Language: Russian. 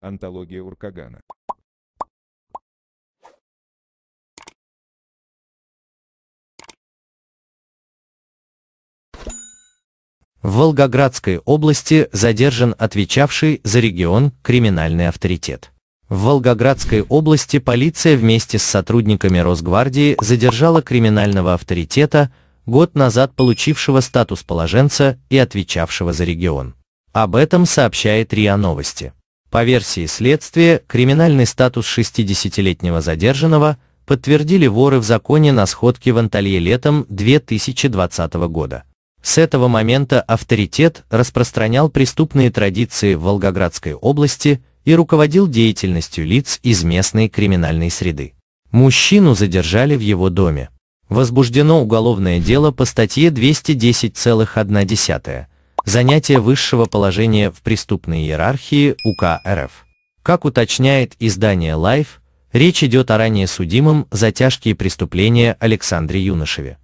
Антология Уркагана. В Волгоградской области задержан отвечавший за регион криминальный авторитет. В Волгоградской области полиция вместе с сотрудниками Росгвардии задержала криминального авторитета, год назад получившего статус положенца и отвечавшего за регион. Об этом сообщает РИА Новости. По версии следствия, криминальный статус 60-летнего задержанного подтвердили воры в законе на сходке в Анталье летом 2020 года. С этого момента авторитет распространял преступные традиции в Волгоградской области и руководил деятельностью лиц из местной криминальной среды. Мужчину задержали в его доме. Возбуждено уголовное дело по статье 210,1 занятие высшего положения в преступной иерархии УК РФ. Как уточняет издание Life, речь идет о ранее судимом за тяжкие преступления Александре Юношеве.